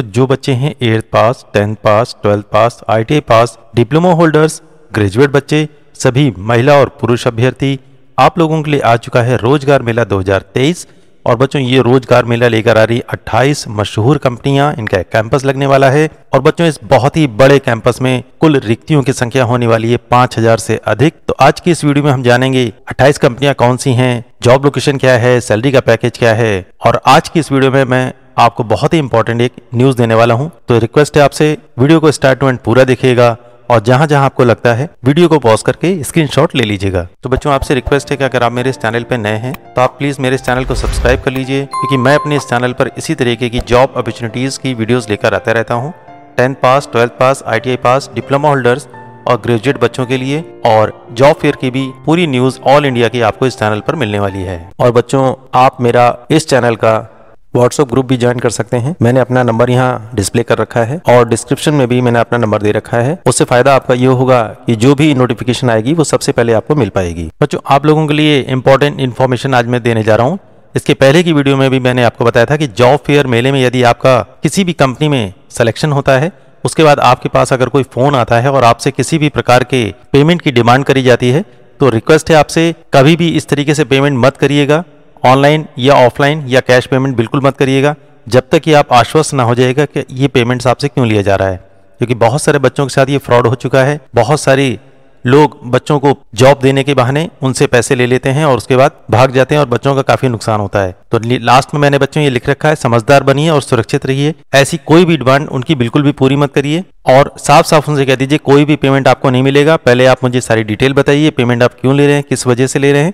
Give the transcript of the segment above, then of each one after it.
तो जो बच्चे हैं eighth pass tenth pass twelfth pass I pass diploma holders graduate बच्चे सभी महिला और पुरुष अभ्यर्थी आप लोगों के लिए आ चुका है रोजगार मेला 2023 और बच्चों ये रोजगार मेला लेकर आ रही 28 मशहूर कंपनियां इनका कैंपस लगने वाला है और बच्चों इस बहुत ही बड़े कैंपस में कुल रिक्तियों की संख्या होने वाली है पांच हजार से अधिक तो आज की इस वीडियो में हम जानेंगे 28 कंपनियां कौन सी हैं जॉब लोकेशन क्या है सैलरी का पैकेज क्या है और आज की इस वीडियो में मैं आपको बहुत ही इंपॉर्टेंट एक न्यूज़ देने वाला हूं तो रिक्वेस्ट है आपसे वीडियो को स्टार्ट टू एंड पूरा देखिएगा और जहां जहां आपको लगता है वीडियो को पॉज करके स्क्रीनशॉट ले लीजिएगा तो बच्चों आपसे रिक्वेस्ट है कि अगर आप मेरे इस चैनल पर नए हैं तो आप प्लीज मेरे इस चैनल को सब्सक्राइब कर लीजिए क्योंकि मैं अपने इस चैनल पर इसी तरीके की जॉब अपॉर्चुनिटीज की वीडियोस लेकर आता रहता हूँ tenth pass twelfth pass I pass diploma holders और ग्रेजुएट बच्चों के लिए और जॉब फेयर की भी पूरी न्यूज ऑल इंडिया की आपको इस चैनल पर मिलने वाली है और बच्चों आप मेरा इस चैनल का व्हाट्सअप ग्रुप भी ज्वाइन कर सकते हैं मैंने अपना नंबर यहाँ डिस्प्ले कर रखा है और डिस्क्रिप्शन में भी मैंने अपना नंबर दे रखा है उससे फायदा आपका ये होगा कि जो भी नोटिफिकेशन आएगी वो सबसे पहले आपको मिल पाएगी बच्चों आप लोगों के लिए इंपॉर्टेंट इन्फॉर्मेशन आज मैं देने जा रहा हूँ इसके पहले की वीडियो में भी मैंने आपको बताया था कि जॉब फेयर मेले में यदि आपका किसी भी कंपनी में सिलेक्शन होता है उसके बाद आपके पास अगर कोई फोन आता है और आपसे किसी भी प्रकार के पेमेंट की डिमांड करी जाती है तो रिक्वेस्ट है आपसे कभी भी इस तरीके से पेमेंट मत करिएगा ऑनलाइन या ऑफलाइन या कैश पेमेंट बिल्कुल मत करिएगा जब तक कि आप आश्वस्त ना हो जाएगा कि ये पेमेंट्स आपसे क्यों लिया जा रहा है क्योंकि बहुत सारे बच्चों के साथ ये फ्रॉड हो चुका है बहुत सारी लोग बच्चों को जॉब देने के बहाने उनसे पैसे ले लेते हैं और उसके बाद भाग जाते हैं और बच्चों का काफी नुकसान होता है तो लास्ट में मैंने बच्चों ये लिख रखा है समझदार बनिए और सुरक्षित रहिए ऐसी कोई भी डिमांड उनकी बिल्कुल भी पूरी मत करिए और साफ साफ उनसे कह दीजिए कोई भी पेमेंट आपको नहीं मिलेगा पहले आप मुझे सारी डिटेल बताइए पेमेंट आप क्यों ले रहे हैं किस वजह से ले रहे हैं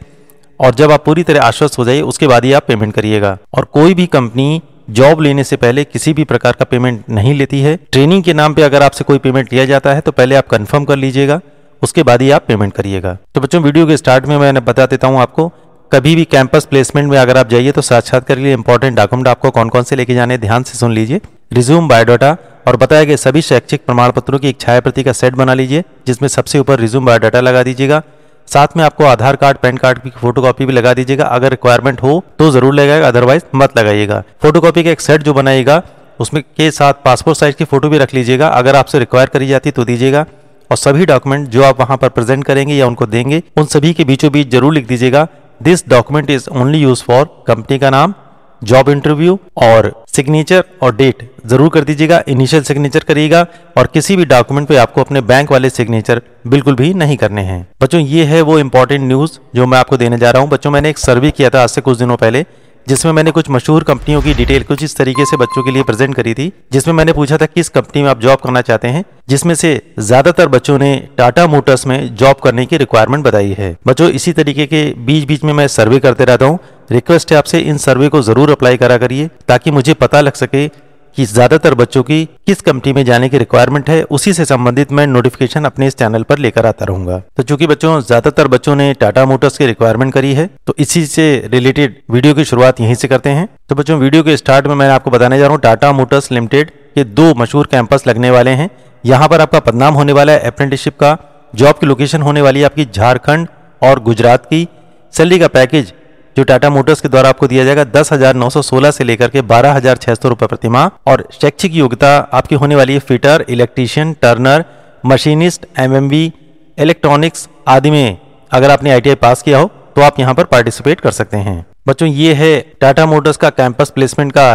और जब आप पूरी तरह आश्वस्त हो जाइए उसके बाद ही आप पेमेंट करिएगा और कोई भी कंपनी जॉब लेने से पहले किसी भी प्रकार का पेमेंट नहीं लेती है ट्रेनिंग के नाम पे अगर आपसे कोई पेमेंट लिया जाता है तो पहले आप कंफर्म कर लीजिएगा उसके बाद ही आप पेमेंट करिएगा तो बच्चों वीडियो के स्टार्ट में मैंने बता देता हूँ आपको कभी भी कैंपस प्लेसमेंट में अगर आप जाइए तो साक्षात्कार के लिए इंपॉर्टेंट डॉक्यूमेंट आपको कौन कौन से लेके जाने ध्यान से सुन लीजिए रिज्यूम बायोडाटा और बताया गया सभी शैक्षिक प्रमाण पत्रों की एक छाया प्रति का सेट बना लीजिए जिसमें सबसे ऊपर रिज्यूम बायोडाटा लगा दीजिएगा साथ में आपको आधार कार्ड पैन कार्ड की फोटो भी लगा दीजिएगा अगर रिक्वायरमेंट हो तो जरूर लगाएगा अदरवाइज मत लगाइएगा कॉपी का एक सेट जो बनाएगा उसमें के साथ पासपोर्ट साइज की फोटो भी रख लीजिएगा अगर आपसे रिक्वायर करी जाती तो दीजिएगा और सभी डॉक्यूमेंट जो आप वहां पर प्रेजेंट करेंगे या उनको देंगे उन सभी के बीचों बीच जरूर लिख दीजिएगा this document is only use for company का नाम जॉब इंटरव्यू और सिग्नेचर और डेट जरूर कर दीजिएगा इनिशियल सिग्नेचर करिएगा और किसी भी डॉक्यूमेंट पे आपको अपने बैंक वाले सिग्नेचर बिल्कुल भी नहीं करने हैं बच्चों ये है वो इंपॉर्टेंट न्यूज़ जो मैं आपको देने जा रहा हूँ बच्चों मैंने एक सर्वे किया था आज से कुछ दिनों पहले जिसमें मैंने कुछ मशहूर कंपनियों की डिटेल कुछ इस तरीके से बच्चों के लिए प्रेजेंट करी थी जिसमें मैंने पूछा था किस कंपनी में आप जॉब करना चाहते हैं जिसमें से ज्यादातर बच्चों ने टाटा मोटर्स में जॉब करने की रिक्वायरमेंट बताई है बच्चों इसी तरीके के बीच बीच में मैं सर्वे करते रहता हूँ रिक्वेस्ट है आपसे इन सर्वे को ज़रूर अप्लाई करा करिए ताकि मुझे पता लग सके कि ज़्यादातर बच्चों की किस कंपनी में जाने की रिक्वायरमेंट है उसी से संबंधित मैं नोटिफिकेशन अपने इस चैनल पर लेकर आता रहूंगा तो चूंकि बच्चों ज़्यादातर बच्चों ने टाटा मोटर्स की रिक्वायरमेंट करी है तो इसी से रिलेटेड वीडियो की शुरुआत यहीं से करते हैं तो बच्चों वीडियो के स्टार्ट में मैं आपको बताने जा रहा हूँ टाटा मोटर्स लिमिटेड के दो मशहूर कैंपस लगने वाले हैं यहाँ पर आपका पदनाम होने वाला है अप्रेंटिसशिप का जॉब की लोकेशन होने वाली है आपकी झारखंड और गुजरात की सैलरी का पैकेज जो टाटा मोटर्स के द्वारा आपको दिया जाएगा दस हजार नौ सौ सोलह से लेकर के बारह हजार छह सौ रुपए प्रतिमा और शैक्षिक योग्यता आपकी होने वाली है fitter electrician turner machinist MMB electronics आदि में अगर आपने आईटीआई पास किया हो तो आप यहाँ पर पार्टिसिपेट कर सकते हैं बच्चों ये है टाटा मोटर्स का कैंपस प्लेसमेंट का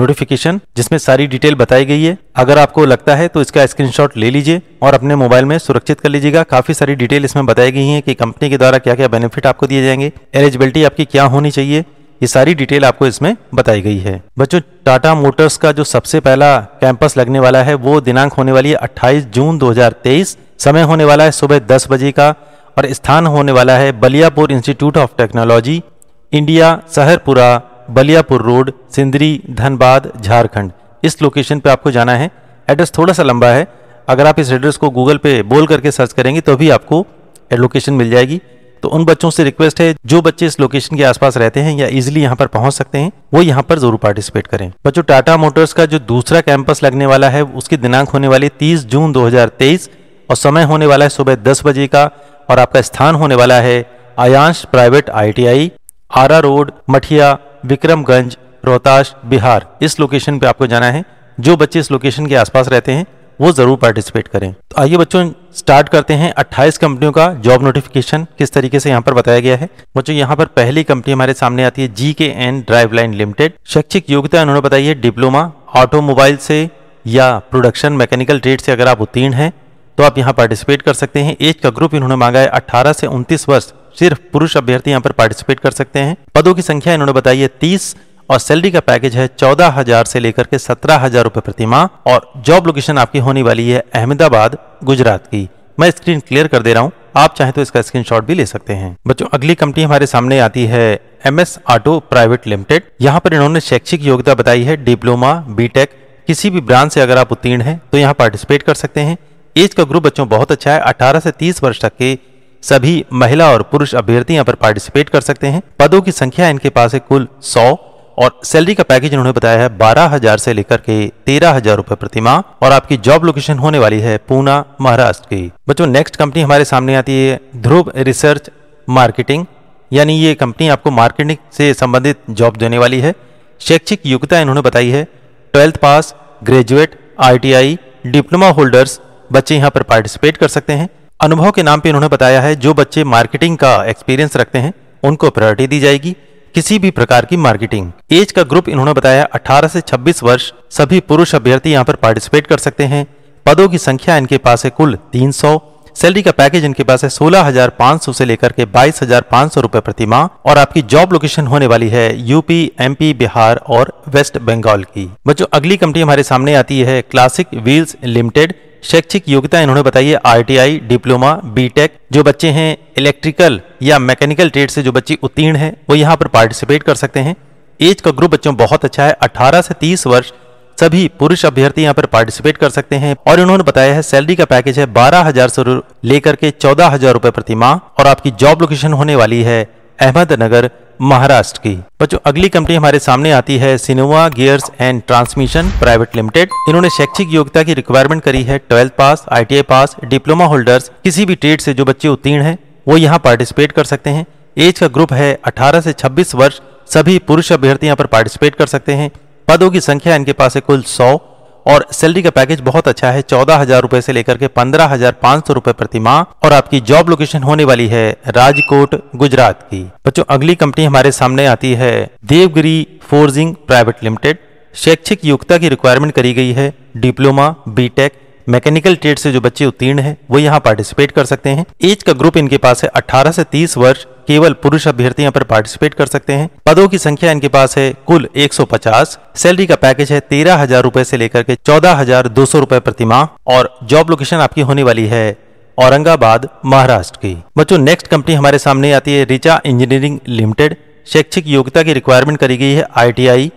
नोटिफिकेशन जिसमें सारी डिटेल बताई गई है अगर आपको लगता है तो इसका स्क्रीनशॉट ले लीजिए और अपने मोबाइल में सुरक्षित कर लीजिएगा काफी सारी डिटेल इसमें बताई गई है कि कंपनी के द्वारा क्या क्या बेनिफिट आपको दिए जाएंगे एलिजिबिलिटी आपकी क्या होनी चाहिए ये सारी डिटेल आपको इसमें बताई गई है बच्चों टाटा मोटर्स का जो सबसे पहला कैंपस लगने वाला है वो दिनांक होने वाली है अट्ठाईस जून दो समय होने वाला है सुबह दस बजे का और स्थान होने वाला है Baliyapur institute of technology India Saharpura Baliyapur road Sindri Dhanbad Jharkhand इस लोकेशन पे आपको जाना है एड्रेस थोड़ा सा लंबा है अगर आप इस एड्रेस को गूगल पे बोल करके सर्च करेंगे तो भी आपको लोकेशन मिल जाएगी तो उन बच्चों से रिक्वेस्ट है जो बच्चे इस लोकेशन के आसपास रहते हैं या इजिली यहाँ पर पहुंच सकते हैं वो यहाँ पर जरूर पार्टिसिपेट करें बच्चों टाटा मोटर्स का जो दूसरा कैंपस लगने वाला है उसकी दिनांक होने वाली तीस जून दो और समय होने वाला है सुबह दस बजे का और आपका स्थान होने वाला है Aayansh private ITI Ara road Mathiya Vikramganj Rohtas Bihar इस लोकेशन पे आपको जाना है जो बच्चे इस लोकेशन के आसपास रहते हैं वो जरूर पार्टिसिपेट करें तो आइए बच्चों स्टार्ट करते हैं 28 कंपनियों का जॉब नोटिफिकेशन किस तरीके से यहाँ पर बताया गया है बच्चों यहाँ पर पहली कंपनी हमारे सामने आती है जी के एन ड्राइव लाइन लिमिटेड शैक्षिक योग्यता उन्होंने बताई है डिप्लोमा ऑटोमोबाइल से या प्रोडक्शन मैकेनिकल ट्रेड से अगर आप उत्तीर्ण हैं तो आप यहाँ पार्टिसिपेट कर सकते हैं एज का ग्रुप इन्होंने मांगा है अट्ठारह से उनतीस वर्ष सिर्फ पुरुष अभ्यर्थी यहाँ पर पार्टिसिपेट कर सकते हैं पदों की संख्या इन्होंने बताई है तीस और सैलरी का पैकेज है चौदह हजार से लेकर के सत्रह हजार रुपए प्रतिमा और जॉब लोकेशन आपकी होने वाली है अहमदाबाद गुजरात की मैं स्क्रीन क्लियर कर दे रहा हूँ आप चाहे तो इसका स्क्रीनशॉट भी ले सकते हैं बच्चों अगली कंपनी हमारे सामने आती है M S auto private limited यहाँ पर इन्होंने शैक्षिक योग्यता बताई है डिप्लोमा बीटेक किसी भी ब्रांच से अगर आप उत्तीर्ण हैं तो यहाँ पार्टिसिपेट कर सकते हैं एज का ग्रुप बच्चों बहुत अच्छा है 18 से 30 वर्ष तक के सभी महिला और पुरुष अभ्यर्थी यहाँ पर पार्टिसिपेट कर सकते हैं पदों की संख्या इनके पास है कुल सौ और सैलरी का पैकेज इन्होंने बताया है बारह हजार से लेकर के तेरह हजार रूपए प्रतिमा और आपकी जॉब लोकेशन होने वाली है पूना महाराष्ट्र की बच्चों नेक्स्ट कंपनी हमारे सामने आती है ध्रुव रिसर्च मार्केटिंग यानी ये कंपनी आपको मार्केटिंग से संबंधित जॉब देने वाली है शैक्षिक योग्यता इन्होंने बताई है twelfth pass graduate I diploma holders बच्चे यहाँ पर पार्टिसिपेट कर सकते हैं अनुभव के नाम पे उन्होंने बताया है जो बच्चे मार्केटिंग का एक्सपीरियंस रखते हैं उनको प्रायोरिटी दी जाएगी किसी भी प्रकार की मार्केटिंग एज का ग्रुप इन्होंने बताया 18 से 26 वर्ष सभी पुरुष अभ्यर्थी यहाँ पर पार्टिसिपेट कर सकते हैं पदों की संख्या इनके पास है कुल 300 सैलरी का पैकेज इनके पास है सोलह हजार पाँच सौ से लेकर के बाईस हजार पाँच सौ रूपए प्रति माह और आपकी जॉब लोकेशन होने वाली है यूपी एम बिहार और वेस्ट बंगाल की बच्चों अगली कंपनी हमारे सामने आती है क्लासिक व्हील्स लिमिटेड शैक्षिक योग्यता इन्होंने बताई है आरटीआई डिप्लोमा बीटेक जो बच्चे हैं इलेक्ट्रिकल या मैकेनिकल ट्रेड से जो बच्चे उत्तीर्ण है वो यहाँ पर पार्टिसिपेट कर सकते हैं एज का ग्रुप बच्चों बहुत अच्छा है अठारह से तीस वर्ष सभी पुरुष अभ्यर्थी यहाँ पर पार्टिसिपेट कर सकते हैं और इन्होंने बताया है सैलरी का पैकेज है बारह हजार से लेकर के चौदह हजार रुपए प्रति माह और आपकी जॉब लोकेशन होने वाली है अहमदनगर महाराष्ट्र की बच्चों अगली कंपनी हमारे सामने आती है Sinova gears and transmission private limited इन्होंने शैक्षिक योग्यता की रिक्वायरमेंट करी है twelfth pass ITI pass diploma holders किसी भी ट्रेड से जो बच्चे उत्तीर्ण हैं वो यहाँ पार्टिसिपेट कर सकते हैं एज का ग्रुप है अठारह से छब्बीस वर्ष सभी पुरुष अभ्यर्थी यहाँ पर पार्टिसिपेट कर सकते हैं पदों की संख्या इनके पास है कुल सौ और सैलरी का पैकेज बहुत अच्छा है चौदह हजार रूपए से लेकर के पंद्रह हजार पांच सौ रूपए प्रति माह और आपकी जॉब लोकेशन होने वाली है राजकोट गुजरात की बच्चों अगली कंपनी हमारे सामने आती है देवगिरी फोर्जिंग प्राइवेट लिमिटेड शैक्षिक योग्यता की रिक्वायरमेंट करी गई है डिप्लोमा बीटेक मैकेनिकल ट्रेड से जो बच्चे उत्तीर्ण है वो यहाँ पार्टिसिपेट कर सकते हैं एज का ग्रुप इनके पास है 18 से 30 वर्ष केवल पुरुष अभ्यर्थी यहाँ पर पार्टिसिपेट कर सकते हैं पदों की संख्या इनके पास है कुल 150 सैलरी का पैकेज है तेरह हजार रूपए से लेकर के चौदह हजार दो सौ रूपए प्रतिमा और जॉब लोकेशन आपकी होने वाली है औरंगाबाद महाराष्ट्र की बच्चों नेक्स्ट कंपनी हमारे सामने आती है रिचा इंजीनियरिंग लिमिटेड शैक्षिक योग्यता की रिक्वायरमेंट करी गई है A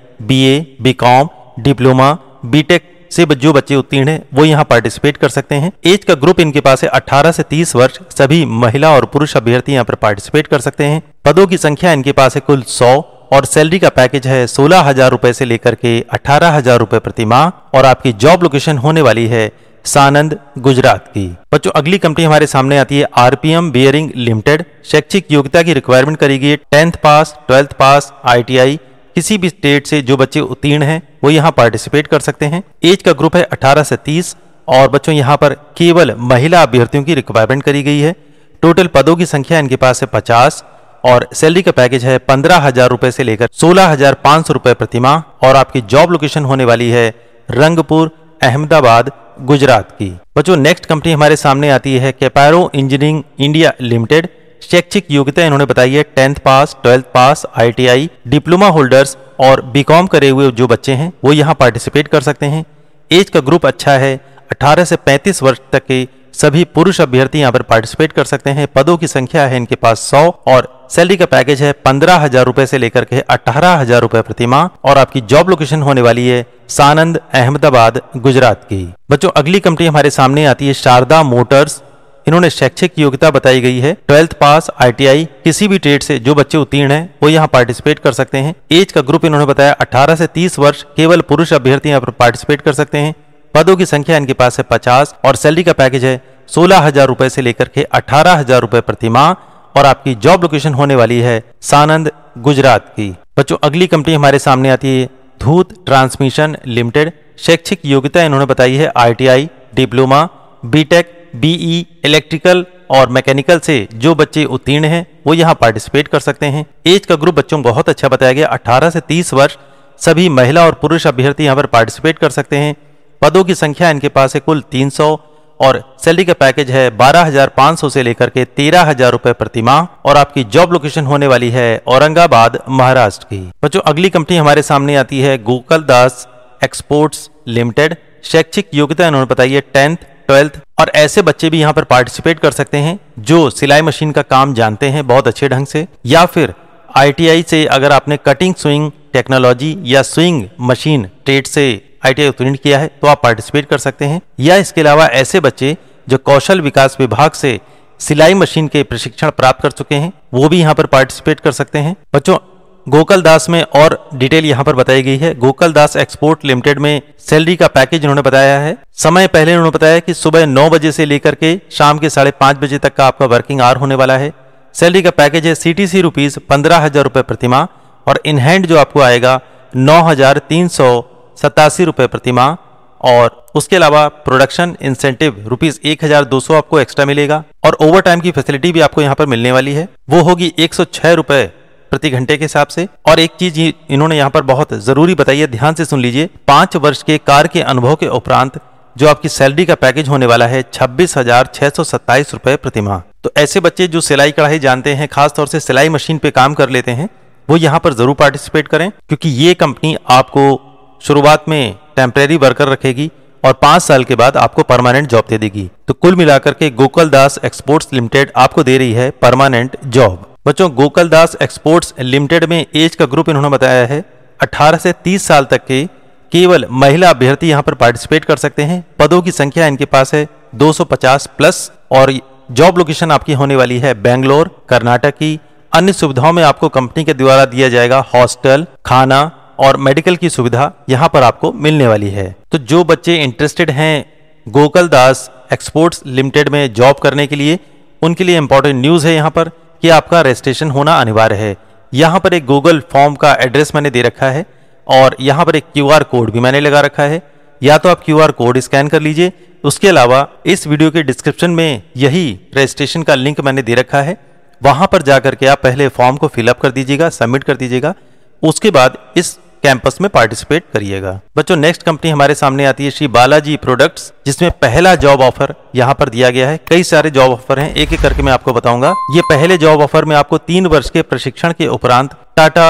BCom diploma BTech से जो बच्चे उत्तीर्ण है वो यहाँ पार्टिसिपेट कर सकते हैं एज का ग्रुप इनके पास है अठारह से तीस वर्ष सभी महिला और पुरुष अभ्यर्थी यहाँ पर पार्टिसिपेट कर सकते हैं पदों की संख्या इनके पास है कुल सौ और सैलरी का पैकेज है सोलह हजार रूपए से लेकर के अठारह हजार रूपए प्रति माह और आपकी जॉब लोकेशन होने वाली है सानंद गुजरात की बच्चों अगली कंपनी हमारे सामने आती है आरपीएम बियरिंग लिमिटेड शैक्षिक योग्यता की रिक्वायरमेंट करेगी tenth pass twelfth pass ITI किसी भी स्टेट से जो बच्चे उत्तीर्ण हैं वो यहाँ पार्टिसिपेट कर सकते हैं एज का ग्रुप है अठारह से तीस और बच्चों यहाँ पर केवल महिला अभ्यर्थियों की रिक्वायरमेंट करी गई है टोटल पदों की संख्या इनके पास है पचास और सैलरी का पैकेज है पंद्रह हजार रुपए से लेकर सोलह हजार पांच सौ रुपए प्रतिमा और आपकी जॉब लोकेशन होने वाली है रंगपुर अहमदाबाद गुजरात की बच्चों नेक्स्ट कंपनी हमारे सामने आती है कैपैरो इंजीनियरिंग इंडिया लिमिटेड शैक्षिक योग्यता इन्होंने बताई है tenth pass twelfth pass ITI diploma holders और बीकॉम करे हुए जो बच्चे हैं वो यहाँ पार्टिसिपेट कर सकते हैं एज का ग्रुप अच्छा है 18 से 35 वर्ष तक के सभी पुरुष अभ्यर्थी यहाँ पर पार्टिसिपेट कर सकते हैं पदों की संख्या है इनके पास सौ और सैलरी का पैकेज है पंद्रह हजार रूपए से लेकर के अठारह हजार रूपए प्रतिमा और आपकी जॉब लोकेशन होने वाली है सानंद अहमदाबाद गुजरात की बच्चों अगली कंपनी हमारे सामने आती है शारदा मोटर्स इन्होंने शैक्षिक योग्यता बताई गई है ट्वेल्थ पास आईटीआई किसी भी ट्रेड से जो बच्चे उत्तीर्ण हैं वो यहाँ पार्टिसिपेट कर सकते हैं एज का ग्रुप इन्होंने बताया अठारह से तीस वर्ष केवल पुरुष अभ्यर्थी यहाँ पर पार्टिसिपेट कर सकते हैं पदों की संख्या इनके पास है पचास और सैलरी का पैकेज है सोलह हजार रूपए से लेकर के अठारह हजार रूपए प्रति माह और आपकी जॉब लोकेशन होने वाली है सानंद गुजरात की बच्चों अगली कंपनी हमारे सामने आती है धूत ट्रांसमिशन लिमिटेड शैक्षिक योग्यता इन्होंने बताई है ITI diploma BTech BE electrical और मैकेनिकल से जो बच्चे उत्तीर्ण हैं वो यहाँ पार्टिसिपेट कर सकते हैं एज का ग्रुप बच्चों को बहुत अच्छा बताया गया अठारह से तीस वर्ष सभी महिला और पुरुष अभ्यर्थी यहाँ पर पार्टिसिपेट कर सकते हैं पदों की संख्या इनके पास है कुल 300 और सैलरी का पैकेज है 12,500 से लेकर के तेरह हजार रूपए प्रति माह और आपकी जॉब लोकेशन होने वाली है औरंगाबाद महाराष्ट्र की बच्चों अगली कंपनी हमारे सामने आती है गोकल दास एक्सपोर्ट्स लिमिटेड शैक्षिक योग्यता इन्होंने बताई है टेंथ ट्वेल्थ और ऐसे बच्चे भी यहाँ पर पार्टिसिपेट कर सकते हैं जो सिलाई मशीन का काम जानते हैं बहुत अच्छे ढंग से या फिर आई से अगर आपने कटिंग स्विंग टेक्नोलॉजी या स्विंग मशीन ट्रेड से आई उत्तीर्ण किया है तो आप पार्टिसिपेट कर सकते हैं या इसके अलावा ऐसे बच्चे जो कौशल विकास विभाग से सिलाई मशीन के प्रशिक्षण प्राप्त कर चुके हैं वो भी यहाँ पर पार्टिसिपेट कर सकते हैं बच्चों गोकल दास में और डिटेल यहाँ पर बताई गई है गोकल दास एक्सपोर्ट लिमिटेड में सैलरी का पैकेज उन्होंने बताया है समय पहले उन्होंने बताया कि सुबह नौ बजे से लेकर के शाम के साढ़े पांच बजे तक का आपका वर्किंग आवर होने वाला है सैलरी का पैकेज है सी टी सी रुपीज़ पंद्रह हज़ार रुपये प्रतिमा और इनहैंड जो आपको आएगा नौ हज़ार तीन सौ सतासी रुपये प्रतिमा और उसके अलावा प्रोडक्शन इंसेंटिव रुपीज एक हजार दो सौ आपको एक्स्ट्रा मिलेगा और ओवर टाइम की फैसिलिटी भी आपको यहाँ पर मिलने वाली है वो होगी एक सौ छह रुपए प्रति घंटे के हिसाब से और एक चीज इन्होंने यहाँ पर बहुत जरूरी बताई है ध्यान से सुन लीजिए पांच वर्ष के कार के अनुभव के उपरांत जो आपकी सैलरी का पैकेज होने वाला है छब्बीस हजार छह सौ सत्ताईस रुपए प्रति माह तो ऐसे बच्चे जो सिलाई कढ़ाई जानते हैं खासतौर से सिलाई मशीन पे काम कर लेते हैं वो यहाँ पर जरूर पार्टिसिपेट करें क्योंकि ये कंपनी आपको शुरुआत में टेम्परेरी वर्कर रखेगी और पांच साल के बाद आपको परमानेंट जॉब दे देगी तो कुल मिलाकर के गोकुल दास एक्सपोर्ट्स लिमिटेड आपको दे रही है परमानेंट जॉब बच्चों गोकलदास दास एक्सपोर्ट्स लिमिटेड में एज का ग्रुप इन्होंने बताया है 18 से 30 साल तक के केवल महिला अभ्यर्थी यहां पर पार्टिसिपेट कर सकते हैं पदों की संख्या इनके पास है 250 प्लस और जॉब लोकेशन आपकी होने वाली है बेंगलोर कर्नाटक की अन्य सुविधाओं में आपको कंपनी के द्वारा दिया जाएगा हॉस्टल खाना और मेडिकल की सुविधा यहाँ पर आपको मिलने वाली है तो जो बच्चे इंटरेस्टेड हैं गोकल दास एक्सपोर्ट्स लिमिटेड में जॉब करने के लिए उनके लिए इंपॉर्टेंट न्यूज़ है यहाँ पर कि आपका रजिस्ट्रेशन होना अनिवार्य है यहाँ पर एक गूगल फॉर्म का एड्रेस मैंने दे रखा है और यहाँ पर एक क्यू कोड भी मैंने लगा रखा है या तो आप क्यू कोड स्कैन कर लीजिए उसके अलावा इस वीडियो के डिस्क्रिप्शन में यही रजिस्ट्रेशन का लिंक मैंने दे रखा है वहाँ पर जाकर के आप पहले फॉर्म को फिलअप कर दीजिएगा सबमिट कर दीजिएगा उसके बाद इस कैंपस में पार्टिसिपेट करिएगा बच्चों नेक्स्ट कंपनी हमारे सामने आती है श्री बालाजी प्रोडक्ट्स जिसमें पहला जॉब ऑफर यहाँ पर दिया गया है कई सारे जॉब ऑफर हैं एक एक करके मैं आपको बताऊंगा ये पहले जॉब ऑफर में आपको तीन वर्ष के प्रशिक्षण के उपरांत Tata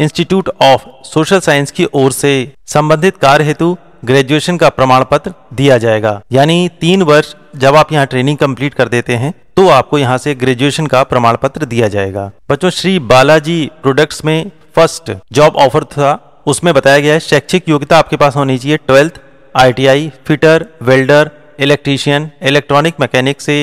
institute of social science की ओर से संबंधित कार्य हेतु ग्रेजुएशन का प्रमाण पत्र दिया जाएगा यानी तीन वर्ष जब आप यहाँ ट्रेनिंग कंप्लीट कर देते हैं तो आपको यहाँ से ग्रेजुएशन का प्रमाण पत्र दिया जाएगा बच्चों श्री बालाजी प्रोडक्ट्स में फर्स्ट जॉब ऑफर था उसमें बताया गया है शैक्षिक योग्यता आपके पास होनी चाहिए twelfth ITI, fitter welder electrician electronic mechanic से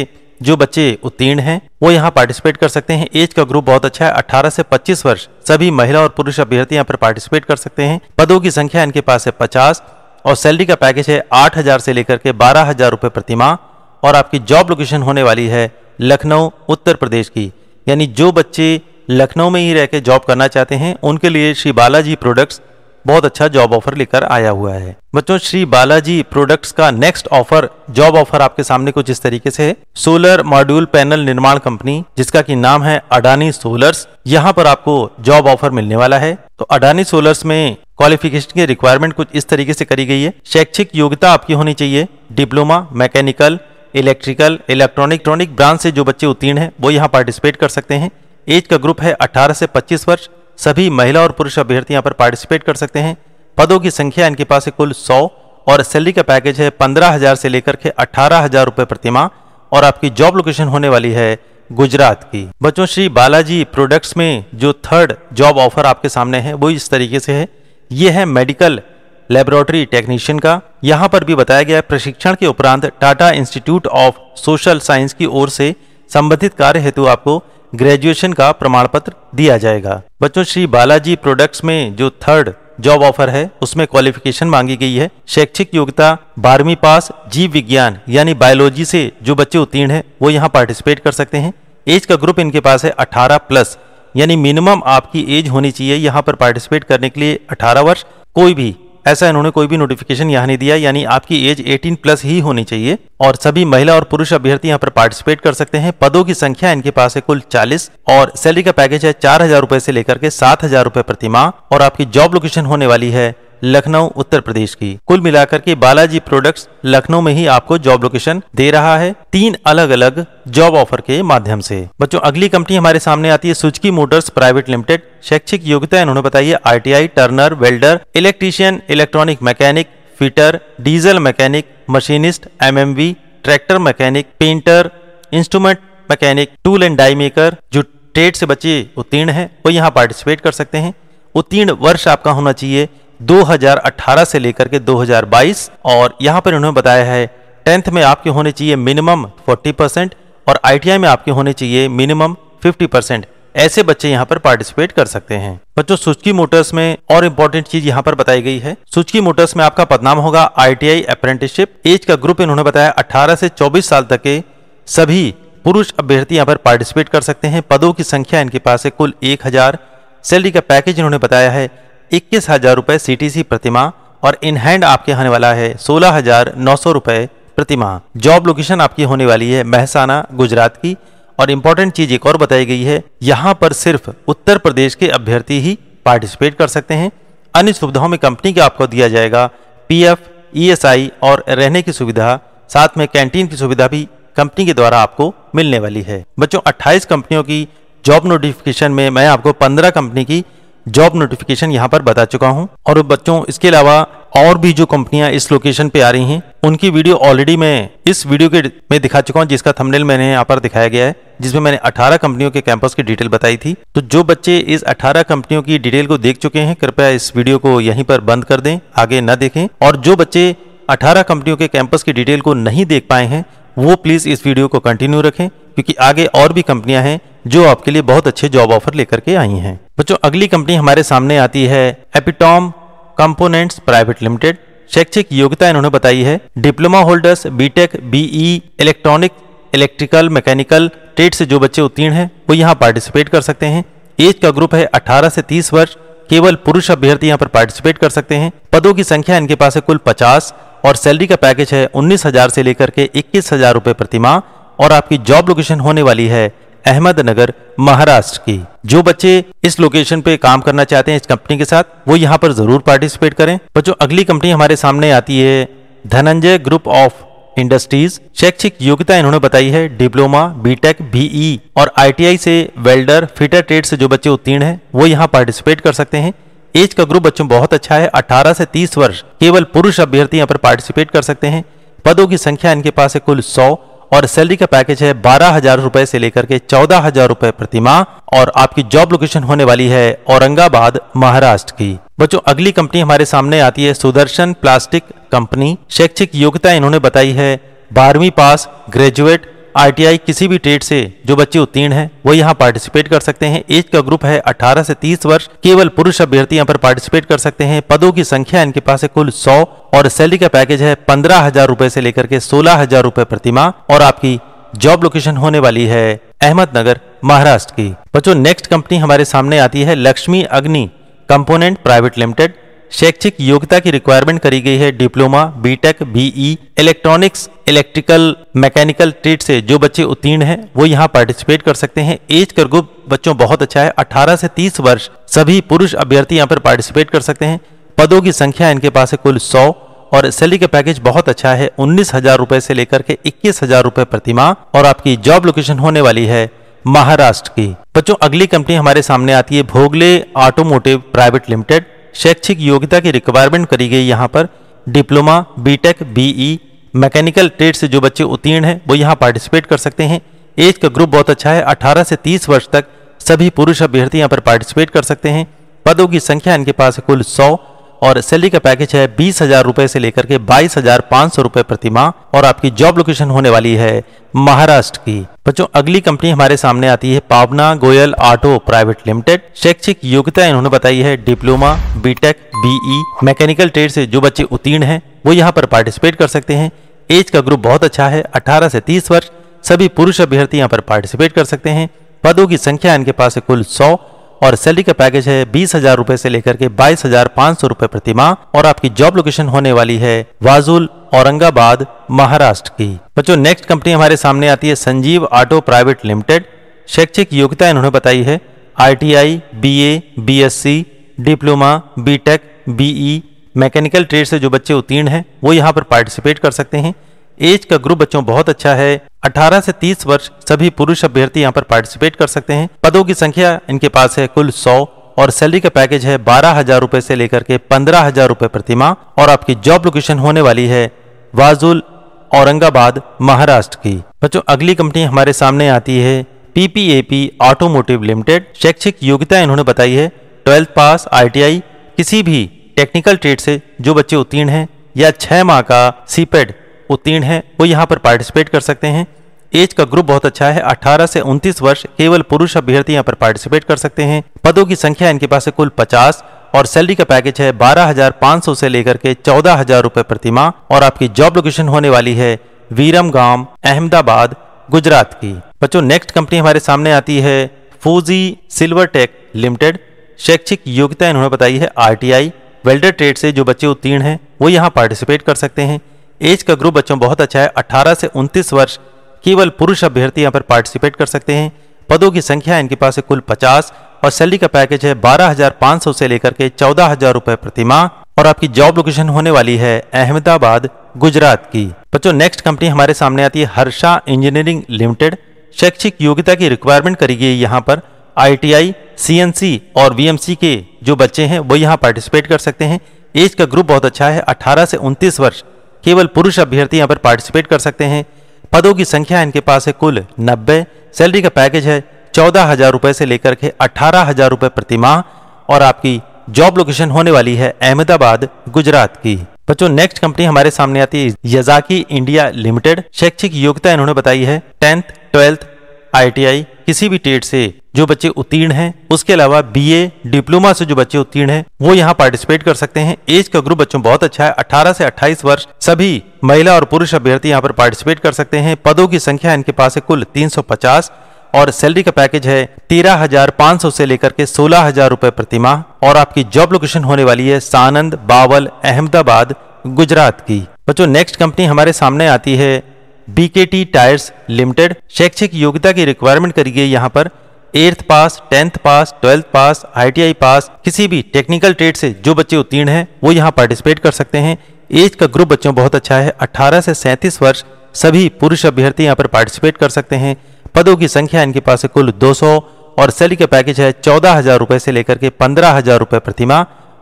जो बच्चे उत्तीर्ण हैं वो यहाँ पार्टिसिपेट कर सकते हैं एज का ग्रुप बहुत अच्छा है 18 से 25 वर्ष सभी महिला और पुरुष अभ्यर्थी यहाँ पर पार्टिसिपेट कर सकते हैं पदों की संख्या इनके पास है पचास और सैलरी का पैकेज है आठ से लेकर के बारह हजार रुपये प्रतिमा और आपकी जॉब लोकेशन होने वाली है लखनऊ उत्तर प्रदेश की यानी जो बच्चे लखनऊ में ही रह जॉब करना चाहते हैं उनके लिए श्री बालाजी प्रोडक्ट्स बहुत अच्छा जॉब ऑफर लेकर आया हुआ है बच्चों श्री बालाजी प्रोडक्ट्स का नेक्स्ट ऑफर जॉब ऑफर आपके सामने कुछ इस तरीके से है सोलर मॉड्यूल पैनल निर्माण कंपनी जिसका की नाम है अडानी सोलर्स यहाँ पर आपको जॉब ऑफर मिलने वाला है तो अडानी सोलर्स में क्वालिफिकेशन की रिक्वायरमेंट कुछ इस तरीके से करी गई है शैक्षिक योग्यता आपकी होनी चाहिए diploma mechanical electrical electronic branch से जो बच्चे उत्तीर्ण हैं वो यहाँ पार्टिसिपेट कर सकते हैं एज का ग्रुप है 18 से 25 वर्ष सभी महिला और पुरुष अभ्यर्थी यहाँ पर पार्टिसिपेट कर सकते हैं पदों की संख्या इनके पास है कुल सौ और सैलरी का पैकेज है पंद्रह हज़ार से लेकर के अठारह हज़ार रुपये प्रतिमा और आपकी जॉब लोकेशन होने वाली है गुजरात की बच्चों श्री बालाजी प्रोडक्ट्स में जो थर्ड जॉब ऑफर आपके सामने है वो इस तरीके से है ये है मेडिकल लेबोरेटरी टेक्नीशियन का यहाँ पर भी बताया गया है प्रशिक्षण के उपरांत Tata institute of social science की ओर से संबंधित कार्य हेतु आपको ग्रेजुएशन का प्रमाण पत्र दिया जाएगा बच्चों श्री बालाजी प्रोडक्ट्स में जो थर्ड जॉब ऑफर है उसमें क्वालिफिकेशन मांगी गई है शैक्षिक योग्यता बारहवीं पास जीव विज्ञान यानी बायोलॉजी से जो बच्चे उत्तीर्ण है वो यहाँ पार्टिसिपेट कर सकते हैं एज का ग्रुप इनके पास है अठारह प्लस यानी मिनिमम आपकी एज होनी चाहिए यहाँ पर पार्टिसिपेट करने के लिए अठारह वर्ष कोई भी ऐसा इन्होंने कोई भी नोटिफिकेशन यहाँ नहीं दिया यानी आपकी एज 18 प्लस ही होनी चाहिए और सभी महिला और पुरुष अभ्यर्थी यहाँ पर पार्टिसिपेट कर सकते हैं पदों की संख्या इनके पास है कुल 40 और सैलरी का पैकेज है चार हजार रूपए से लेकर के सात हजार रूपए प्रतिमा और आपकी जॉब लोकेशन होने वाली है लखनऊ उत्तर प्रदेश की कुल मिलाकर के बालाजी प्रोडक्ट्स लखनऊ में ही आपको जॉब लोकेशन दे रहा है तीन अलग अलग जॉब ऑफर के माध्यम से बच्चों अगली कंपनी हमारे सामने आती है सुचकी मोटर्स प्राइवेट लिमिटेड शैक्षिक योग्यता इन्होंने बताई है turner welder electrician electronic mechanic fitter diesel mechanic machinist MMV tractor mechanic painter instrument mechanic tool and die maker जो ट्रेड से बच्चे उत्तीर्ण है वो यहाँ पार्टिसिपेट कर सकते हैं उत्तीर्ण वर्ष आपका होना चाहिए 2018 से लेकर के 2022 और यहाँ पर उन्होंने बताया है टेंथ में आपके होने चाहिए मिनिमम 40 परसेंट और आई में आपके होने चाहिए मिनिमम 50 परसेंट ऐसे बच्चे यहाँ पर पार्टिसिपेट कर सकते हैं बच्चों सुचकी मोटर्स में और इम्पोर्टेंट चीज यहाँ पर बताई गई है सुचकी मोटर्स में आपका पदनाम होगा आईटीआई अप्रेंटिसशिप एज का ग्रुप इन्होंने बताया अठारह से चौबीस साल तक के सभी पुरुष अभ्यर्थी यहाँ पर पार्टिसिपेट कर सकते हैं पदों की संख्या इनके पास है कुल एक हजार सैलरी का पैकेज इन्होंने बताया है इक्कीस हजार रुपये सी टी सी प्रतिमा और इन हैंड आपके होने वाला है सोलह हजार नौ सौ रुपये प्रतिमा जॉब लोकेशन आपकी होने वाली है महसाना गुजरात की और इम्पोर्टेंट चीज एक और बताई गई है यहाँ पर सिर्फ उत्तर प्रदेश के अभ्यर्थी ही पार्टिसिपेट कर सकते हैं अन्य सुविधाओं में कंपनी के आपको दिया जाएगा पीएफ, ईएसआई e और रहने की सुविधा साथ में कैंटीन की सुविधा भी कंपनी के द्वारा आपको मिलने वाली है बच्चों 28 कंपनियों की जॉब नोटिफिकेशन में मैं आपको 15 कंपनी की जॉब नोटिफिकेशन यहाँ पर बता चुका हूँ और बच्चों इसके अलावा और भी जो कंपनियां इस लोकेशन पे आ रही हैं उनकी वीडियो ऑलरेडी मैं इस वीडियो के में दिखा चुका हूँ जिसका थंबनेल मैंने यहाँ पर दिखाया गया है जिसमें मैंने 18 कंपनियों के कैंपस की डिटेल बताई थी तो जो बच्चे इस 18 कंपनियों की डिटेल को देख चुके हैं कृपया इस वीडियो को यहीं पर बंद कर दें आगे न देखें और जो बच्चे 18 कंपनियों के कैंपस की डिटेल को नहीं देख पाए हैं वो प्लीज़ इस वीडियो को कंटिन्यू रखें क्योंकि आगे और भी कंपनियां हैं जो आपके लिए बहुत अच्छे जॉब ऑफर लेकर के आई हैं बच्चों अगली कंपनी हमारे सामने आती है एपिटॉम कंपोनेंट्स प्राइवेट लिमिटेड शैक्षिक योग्यता इन्होंने बताई है diploma holders BTech BE electronic electrical mechanical trade से जो बच्चे उत्तीर्ण हैं वो यहाँ पार्टिसिपेट कर सकते हैं एज का ग्रुप है 18 से 30 वर्ष केवल पुरुष अभ्यर्थी यहाँ पर पार्टिसिपेट कर सकते हैं पदों की संख्या इनके पास है कुल 50 और सैलरी का पैकेज है उन्नीस से लेकर के इक्कीस हजार रुपये प्रतिमा और आपकी जॉब लोकेशन होने वाली है अहमदनगर महाराष्ट्र की जो बच्चे इस लोकेशन पे काम करना चाहते हैं इस कंपनी के साथ वो यहाँ पर जरूर पार्टिसिपेट करें बच्चों अगली कंपनी हमारे सामने आती है धनंजय ग्रुप ऑफ इंडस्ट्रीज शैक्षिक योग्यता इन्होंने बताई है डिप्लोमा बीटेक बीई e और आईटीआई से वेल्डर फिटर ट्रेड से जो बच्चे उत्तीर्ण हैं वो यहाँ पार्टिसिपेट कर सकते हैं एज का ग्रुप बच्चों बहुत अच्छा है 18 से 30 वर्ष केवल पुरुष अभ्यर्थी यहाँ पर पार्टिसिपेट कर सकते हैं पदों की संख्या इनके पास है कुल सौ और सैलरी का पैकेज है बारह हजार रूपए से लेकर के चौदह हजार रूपए प्रति माह और आपकी जॉब लोकेशन होने वाली है औरंगाबाद महाराष्ट्र की बच्चों अगली कंपनी हमारे सामने आती है सुदर्शन प्लास्टिक कंपनी शैक्षिक योग्यता इन्होंने बताई है बारहवीं पास ग्रेजुएट आरटीआई किसी भी ट्रेड से जो बच्चे उत्तीर्ण हैं वो यहाँ पार्टिसिपेट कर सकते हैं एज का ग्रुप है 18 से 30 वर्ष केवल पुरुष अभ्यर्थी यहाँ पर पार्टिसिपेट कर सकते हैं पदों की संख्या इनके पास है कुल 100 और सैलरी का पैकेज है पंद्रह हजार रूपए से लेकर के सोलह हजार रूपए प्रतिमा और आपकी जॉब लोकेशन होने वाली है अहमदनगर महाराष्ट्र की बच्चों नेक्स्ट कंपनी हमारे सामने आती है लक्ष्मी अग्नि कंपोनेंट प्राइवेट लिमिटेड शैक्षिक योग्यता की रिक्वायरमेंट करी गई है diploma BTech BE electronics electrical mechanical trade से जो बच्चे उत्तीर्ण हैं वो यहाँ पार्टिसिपेट कर सकते हैं एज कर ग्रुप बच्चों बहुत अच्छा है 18 से 30 वर्ष सभी पुरुष अभ्यर्थी यहाँ पर पार्टिसिपेट कर सकते हैं पदों की संख्या इनके पास है कुल सौ और सैलरी का पैकेज बहुत अच्छा है उन्नीस हजार रुपए से लेकर के इक्कीस हजार रुपए प्रतिमा और आपकी जॉब लोकेशन होने वाली है महाराष्ट्र की बच्चों अगली कंपनी हमारे सामने आती है भोगले ऑटोमोटिव प्राइवेट लिमिटेड शैक्षिक योग्यता की रिक्वायरमेंट करी गई यहाँ पर diploma BTech BE mechanical trade से जो बच्चे उत्तीर्ण हैं वो यहाँ पार्टिसिपेट कर सकते हैं एज का ग्रुप बहुत अच्छा है अठारह से तीस वर्ष तक सभी पुरुष अभ्यर्थी यहाँ पर पार्टिसिपेट कर सकते हैं पदों की संख्या इनके पास कुल सौ और सैलरी का पैकेज है बीस हजार रुपए से लेकर के बाईस हजार पांच सौ रुपए प्रति माह और आपकी जॉब लोकेशन होने वाली है महाराष्ट्र की बच्चों अगली कंपनी हमारे सामने आती है पावना गोयल ऑटो प्राइवेट लिमिटेड शैक्षिक योग्यता इन्होंने बताई है diploma BTech BE mechanical trade से जो बच्चे उत्तीर्ण हैं वो यहाँ पर पार्टिसिपेट कर सकते हैं एज का ग्रुप बहुत अच्छा है अठारह से तीस वर्ष सभी पुरुष अभ्यर्थी यहाँ पर पार्टिसिपेट कर सकते हैं पदों की संख्या इनके पास है कुल सौ और सैलरी का पैकेज है बीस हजार रूपए से लेकर के बाईस हजार पाँच सौ रूपए प्रतिमा और आपकी जॉब लोकेशन होने वाली है वाजुल औरंगाबाद महाराष्ट्र की बच्चों नेक्स्ट कंपनी हमारे सामने आती है संजीव ऑटो प्राइवेट लिमिटेड शैक्षिक योग्यता इन्होंने बताई है I I T B A B S C diploma BTech BE, mechanical trade से जो बच्चे उत्तीर्ण हैं वो यहाँ पर पार्टिसिपेट कर सकते हैं एज का ग्रुप बच्चों बहुत अच्छा है 18 से 30 वर्ष सभी पुरुष अभ्यर्थी यहाँ पर पार्टिसिपेट कर सकते हैं पदों की संख्या इनके पास है कुल 100 और सैलरी का पैकेज है बारह हजार रूपए से लेकर के पंद्रह हजार रूपए प्रतिमा और आपकी जॉब लोकेशन होने वाली है वाजुल औरंगाबाद महाराष्ट्र की बच्चों अगली कंपनी हमारे सामने आती है पीपीएपी ऑटोमोटिव लिमिटेड शैक्षिक योग्यता इन्होंने बताई है ट्वेल्थ पास आईटीआई किसी भी टेक्निकल ट्रेड से जो बच्चे उत्तीर्ण हैं या छह माह का सीपेड उत्तीर्ण हैं वो यहाँ पर पार्टिसिपेट कर सकते हैं एज का ग्रुप बहुत अच्छा है 18 से 29 वर्ष केवल पुरुष अभ्यर्थी यहाँ पर पार्टिसिपेट कर सकते हैं पदों की संख्या इनके पास है कुल 50 और सैलरी का पैकेज है 12,500 से लेकर के चौदह हजार रुपए प्रतिमा और आपकी जॉब लोकेशन होने वाली है वीरम गांव अहमदाबाद गुजरात की बच्चों नेक्स्ट कंपनी हमारे सामने आती है फूजी सिल्वर टेक लिमिटेड शैक्षिक योग्यता इन्होंने बताई है आर वेल्डर ट्रेड से जो बच्चे उत्तीर्ण हैं वो यहाँ पार्टिसिपेट कर सकते हैं एज का ग्रुप बच्चों बहुत अच्छा है अठारह से उनतीस वर्ष केवल पुरुष अभ्यर्थी यहाँ पर पार्टिसिपेट कर सकते हैं पदों की संख्या इनके पास है कुल पचास और सैलरी का पैकेज है बारह हजार पांच सौ से लेकर के चौदह हजार रुपए प्रतिमा और आपकी जॉब लोकेशन होने वाली है अहमदाबाद गुजरात की बच्चों नेक्स्ट कंपनी हमारे सामने आती है हर्षा इंजीनियरिंग लिमिटेड शैक्षिक योग्यता की रिक्वायरमेंट करी गई यहाँ पर आई सीएनसी और वीएमसी के जो बच्चे हैं वो यहाँ पार्टिसिपेट कर सकते हैं एज का ग्रुप बहुत अच्छा है 18 से 29 वर्ष केवल पुरुष अभ्यर्थी यहाँ पर पार्टिसिपेट कर सकते हैं पदों की संख्या इनके पास है कुल नब्बे सैलरी का पैकेज है चौदह हजार रुपये से लेकर के अठारह हजार रुपये प्रति माह और आपकी जॉब लोकेशन होने वाली है अहमदाबाद गुजरात की बच्चों नेक्स्ट कंपनी हमारे सामने आती है यजाकी इंडिया लिमिटेड शैक्षिक योग्यता इन्होंने बताई है टेंथ ट्वेल्थ आईटीआई किसी भी टेट से जो बच्चे उत्तीर्ण हैं उसके अलावा बीए डिप्लोमा से जो बच्चे उत्तीर्ण हैं वो यहाँ पार्टिसिपेट कर सकते हैं एज का ग्रुप बच्चों बहुत अच्छा है 18 से 28 वर्ष सभी महिला और पुरुष अभ्यर्थी यहाँ पर पार्टिसिपेट कर सकते हैं पदों की संख्या इनके पास है कुल 350 और सैलरी का पैकेज है तेरह हजार पांच सौ से लेकर के सोलह हजार रूपए प्रतिमाह और आपकी जॉब लोकेशन होने वाली है सानंद बावल अहमदाबाद गुजरात की बच्चों नेक्स्ट कंपनी हमारे सामने आती है बीकेटी टायर्स लिमिटेड शैक्षिक योग्यता की रिक्वायरमेंट करी गई यहाँ पर eighth pass tenth pass twelfth pass ITI pass किसी भी टेक्निकल ट्रेड से जो बच्चे उत्तीर्ण हैं वो यहाँ पार्टिसिपेट कर सकते हैं एज का ग्रुप बच्चों बहुत अच्छा है 18 से सैंतीस वर्ष सभी पुरुष अभ्यर्थी यहाँ पर पार्टिसिपेट कर सकते हैं पदों की संख्या इनके पास है कुल 200 और सैलरी का पैकेज है चौदह हजार से लेकर के पंद्रह हजार प्रतिमा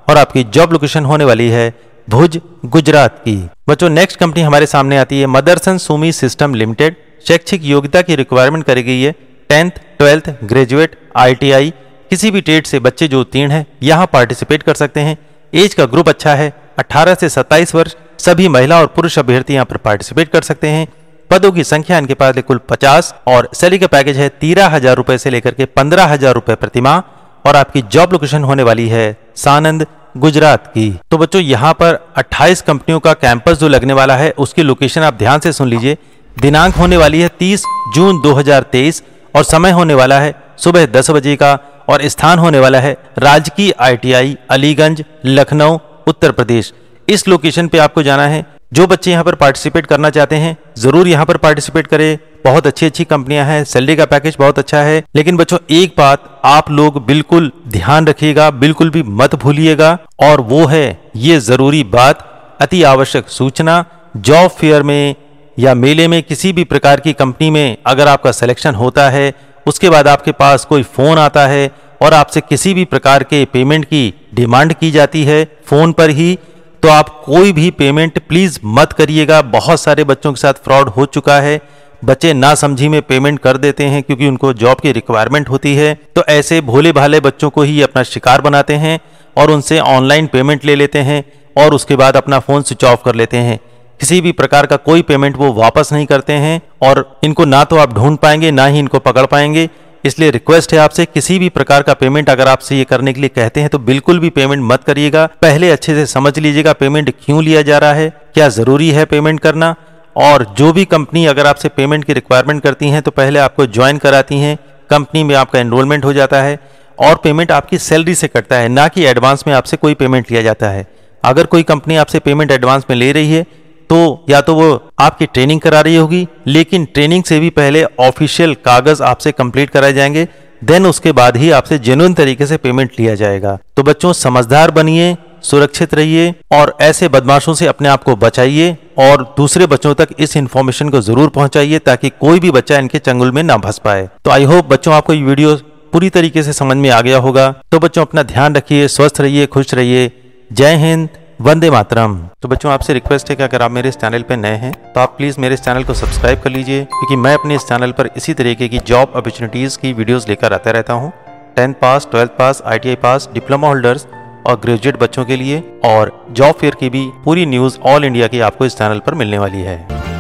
और आपकी जॉब लोकेशन होने वाली है भुज गुजरात की बच्चों नेक्स्ट कंपनी हमारे सामने आती है मदरसन सुमी सिस्टम लिमिटेड शैक्षिक योग्यता की रिक्वायरमेंट करी गई है टेंथ ट्वेल्थ ग्रेजुएट आईटीआई किसी भी ट्रेड से बच्चे जो उत्तीर्ण हैं यहाँ पार्टिसिपेट कर सकते हैं एज का ग्रुप अच्छा है 18 से 27 वर्ष सभी महिला और पुरुष अभ्यर्थी यहाँ पर पार्टिसिपेट कर सकते हैं पदों की संख्या इनके पास कुल 50 और सैलरी का पैकेज है तेरह हजार रुपए से लेकर के पंद्रह हजार रुपए प्रतिमा और आपकी जॉब लोकेशन होने वाली है सानंद गुजरात की तो बच्चों यहाँ पर 28 कंपनियों का कैंपस जो लगने वाला है उसकी लोकेशन आप ध्यान से सुन लीजिए दिनांक होने वाली है 30 जून 2023 और समय होने वाला है सुबह दस बजे का और स्थान होने वाला है राजकीय आईटीआई अलीगंज लखनऊ उत्तर प्रदेश इस लोकेशन पे आपको जाना है जो बच्चे यहाँ पर पार्टिसिपेट करना चाहते हैं जरूर यहाँ पर पार्टिसिपेट करें बहुत अच्छी अच्छी कंपनियां हैं सैलरी का पैकेज बहुत अच्छा है लेकिन बच्चों एक बात आप लोग बिल्कुल ध्यान रखिएगा बिल्कुल भी मत भूलिएगा और वो है ये जरूरी बात अति आवश्यक सूचना जॉब फेयर में या मेले में किसी भी प्रकार की कंपनी में अगर आपका सिलेक्शन होता है उसके बाद आपके पास कोई फ़ोन आता है और आपसे किसी भी प्रकार के पेमेंट की डिमांड की जाती है फ़ोन पर ही तो आप कोई भी पेमेंट प्लीज़ मत करिएगा बहुत सारे बच्चों के साथ फ्रॉड हो चुका है बच्चे ना समझी में पेमेंट कर देते हैं क्योंकि उनको जॉब की रिक्वायरमेंट होती है तो ऐसे भोले भाले बच्चों को ही अपना शिकार बनाते हैं और उनसे ऑनलाइन पेमेंट ले लेते हैं और उसके बाद अपना फ़ोन स्विच ऑफ कर लेते हैं किसी भी प्रकार का कोई पेमेंट वो वापस नहीं करते हैं और इनको ना तो आप ढूंढ पाएंगे ना ही इनको पकड़ पाएंगे इसलिए रिक्वेस्ट है आपसे किसी भी प्रकार का पेमेंट अगर आपसे ये करने के लिए कहते हैं तो बिल्कुल भी पेमेंट मत करिएगा पहले अच्छे से समझ लीजिएगा पेमेंट क्यों लिया जा रहा है क्या ज़रूरी है पेमेंट करना और जो भी कंपनी अगर आपसे पेमेंट की रिक्वायरमेंट करती हैं तो पहले आपको ज्वाइन कराती हैं कंपनी में आपका एनरोलमेंट हो जाता है और पेमेंट आपकी सैलरी से कटता है ना कि एडवांस में आपसे कोई पेमेंट लिया जाता है अगर कोई कंपनी आपसे पेमेंट एडवांस में ले रही है तो या तो वो आपकी ट्रेनिंग करा रही होगी लेकिन ट्रेनिंग से भी पहले ऑफिशियल कागज आपसे कंप्लीट कराए जाएंगे देन उसके बाद ही आपसे जेनुअन तरीके से पेमेंट लिया जाएगा तो बच्चों समझदार बनिए सुरक्षित रहिए और ऐसे बदमाशों से अपने आप को बचाइए और दूसरे बच्चों तक इस इन्फॉर्मेशन को जरूर पहुंचाइए ताकि कोई भी बच्चा इनके चंगुल में ना फंस पाए तो आई होप बच्चों आपको ये वीडियो पूरी तरीके से समझ में आ गया होगा तो बच्चों अपना ध्यान रखिए स्वस्थ रहिए खुश रहिए जय हिंद वंदे मातरम तो बच्चों आपसे रिक्वेस्ट है कि अगर आप मेरे इस चैनल पर नए हैं तो आप प्लीज़ मेरे इस चैनल को सब्सक्राइब कर लीजिए क्योंकि मैं अपने इस चैनल पर इसी तरीके की जॉब अपॉर्चुनिटीज़ की वीडियोस लेकर आता रहता हूँ tenth pass twelfth pass I pass diploma holders और ग्रेजुएट बच्चों के लिए और जॉब फेयर की भी पूरी न्यूज़ ऑल इंडिया की आपको इस चैनल पर मिलने वाली है